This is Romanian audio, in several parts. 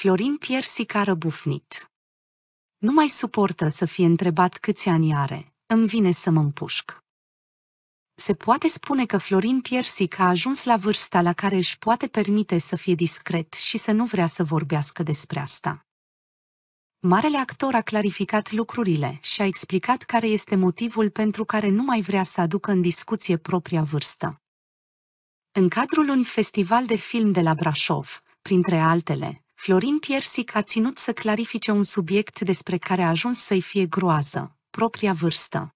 Florin Piersic a răbufnit. Nu mai suportă să fie întrebat câți ani are, îmi vine să mă împușc. Se poate spune că Florin Piersic a ajuns la vârsta la care își poate permite să fie discret și să nu vrea să vorbească despre asta. Marele actor a clarificat lucrurile și a explicat care este motivul pentru care nu mai vrea să aducă în discuție propria vârstă. În cadrul unui festival de film de la Brașov, printre altele, Florin Piersic a ținut să clarifice un subiect despre care a ajuns să-i fie groază, propria vârstă.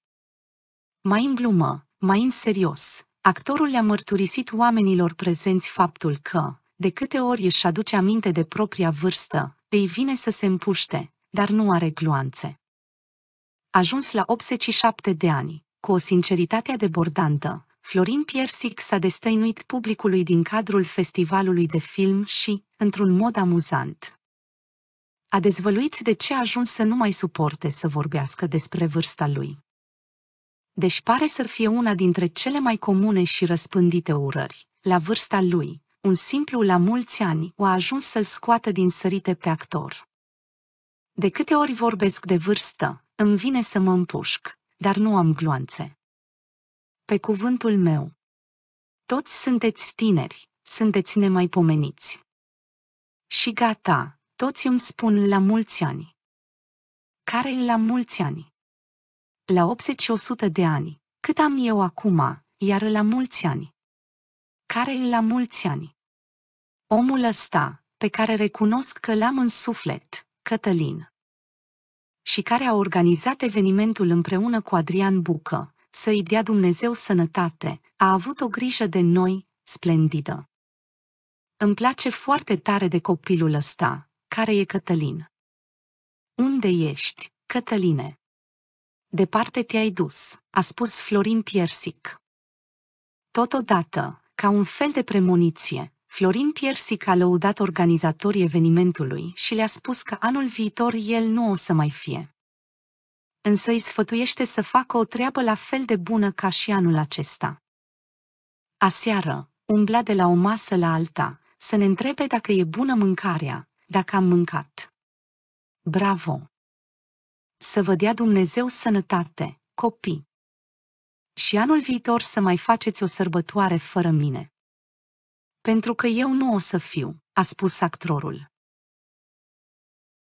Mai în glumă, mai în serios, actorul le-a mărturisit oamenilor prezenți faptul că, de câte ori își aduce aminte de propria vârstă, îi vine să se împuște, dar nu are gloanțe. Ajuns la 87 de ani, cu o sinceritate debordantă, Florin Piersic s-a destăinuit publicului din cadrul festivalului de film și, într-un mod amuzant, a dezvăluit de ce a ajuns să nu mai suporte să vorbească despre vârsta lui. Deși pare să fie una dintre cele mai comune și răspândite urări, la vârsta lui, un simplu la mulți ani o a ajuns să-l scoată din sărite pe actor. De câte ori vorbesc de vârstă, îmi vine să mă împușc, dar nu am gloanțe pe cuvântul meu. Toți sunteți tineri, sunteți nemaipomeniți. Și gata, toți îmi spun la mulți ani. care la mulți ani? La 80-100 de ani, cât am eu acum, iar la mulți ani. care la mulți ani? Omul ăsta, pe care recunosc că l-am în suflet, Cătălin. Și care a organizat evenimentul împreună cu Adrian Bucă, să-i dea Dumnezeu sănătate, a avut o grijă de noi, splendidă. Îmi place foarte tare de copilul ăsta, care e Cătălin. Unde ești, Cătăline? Departe te-ai dus, a spus Florin Piersic. Totodată, ca un fel de premoniție, Florin Piersic a lăudat organizatorii evenimentului și le-a spus că anul viitor el nu o să mai fie însă îi sfătuiește să facă o treabă la fel de bună ca și anul acesta. Aseară, umbla de la o masă la alta, să ne întrebe dacă e bună mâncarea, dacă am mâncat. Bravo! Să vă dea Dumnezeu sănătate, copii! Și anul viitor să mai faceți o sărbătoare fără mine. Pentru că eu nu o să fiu, a spus actorul.